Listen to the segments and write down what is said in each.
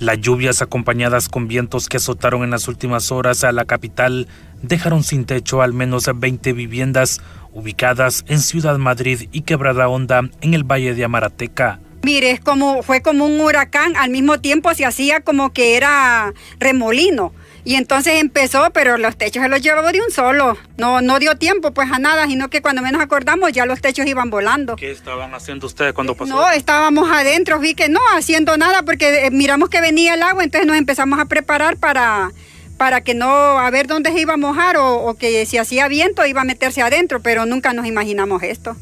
Las lluvias acompañadas con vientos que azotaron en las últimas horas a la capital dejaron sin techo al menos 20 viviendas ubicadas en Ciudad Madrid y Quebrada Honda en el Valle de Amarateca. Mire, es como, fue como un huracán, al mismo tiempo se hacía como que era remolino. Y entonces empezó, pero los techos se los llevó de un solo. No, no dio tiempo pues a nada, sino que cuando menos acordamos ya los techos iban volando. ¿Qué estaban haciendo ustedes cuando pasó? No, estábamos adentro, vi que no haciendo nada porque eh, miramos que venía el agua, entonces nos empezamos a preparar para para que no, a ver dónde se iba a mojar o, o que si hacía viento iba a meterse adentro, pero nunca nos imaginamos esto.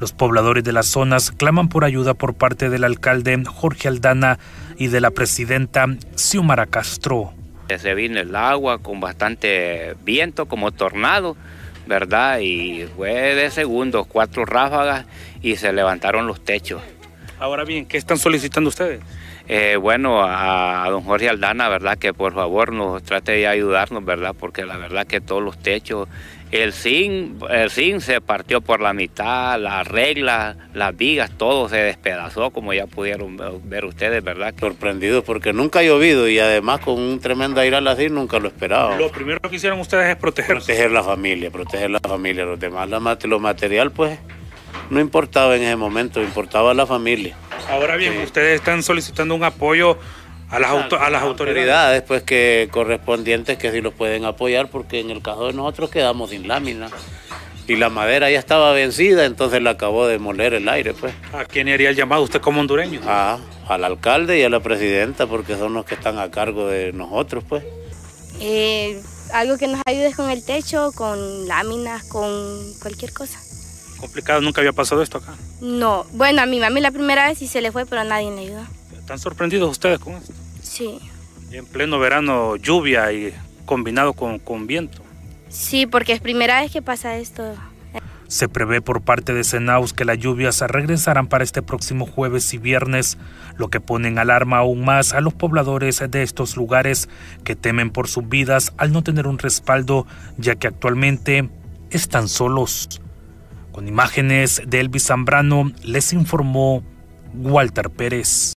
Los pobladores de las zonas claman por ayuda por parte del alcalde Jorge Aldana y de la presidenta Xiomara Castro. Se vino el agua con bastante viento, como tornado, ¿verdad? Y fue de segundos, cuatro ráfagas y se levantaron los techos. Ahora bien, ¿qué están solicitando ustedes? Eh, bueno, a, don Jorge Aldana, ¿verdad? Que por favor nos trate de ayudarnos, ¿verdad? Porque la verdad que todos los techos, el zinc, el zinc se partió por la mitad, las reglas, las vigas, todo se despedazó, como ya pudieron ver ustedes, ¿verdad? Sorprendidos porque nunca ha llovido y además con un tremendo al así nunca lo esperaba. Lo primero que hicieron ustedes es proteger. Proteger la familia, proteger la familia, los demás, la, lo material, pues no importaba en ese momento, importaba la familia. Ahora bien, ustedes están solicitando un apoyo a las, a las autoridades. pues que correspondientes que sí los pueden apoyar porque en el caso de nosotros quedamos sin láminas y la madera ya estaba vencida, entonces la acabó de moler el aire, pues. ¿A quién haría el llamado usted como hondureño? al alcalde y a la presidenta porque son los que están a cargo de nosotros, pues. Eh, algo que nos ayude con el techo, con láminas, con cualquier cosa complicado, nunca había pasado esto acá. No, bueno, a mi mami la primera vez y se le fue, pero nadie le ayudó. ¿Están sorprendidos ustedes con esto? Sí. Y en pleno verano, lluvia y combinado con, con viento. Sí, porque es primera vez que pasa esto. Se prevé por parte de Senaus que las lluvias regresarán para este próximo jueves y viernes, lo que pone en alarma aún más a los pobladores de estos lugares que temen por sus vidas al no tener un respaldo, ya que actualmente están solos. Con imágenes de Elvis Zambrano les informó Walter Pérez.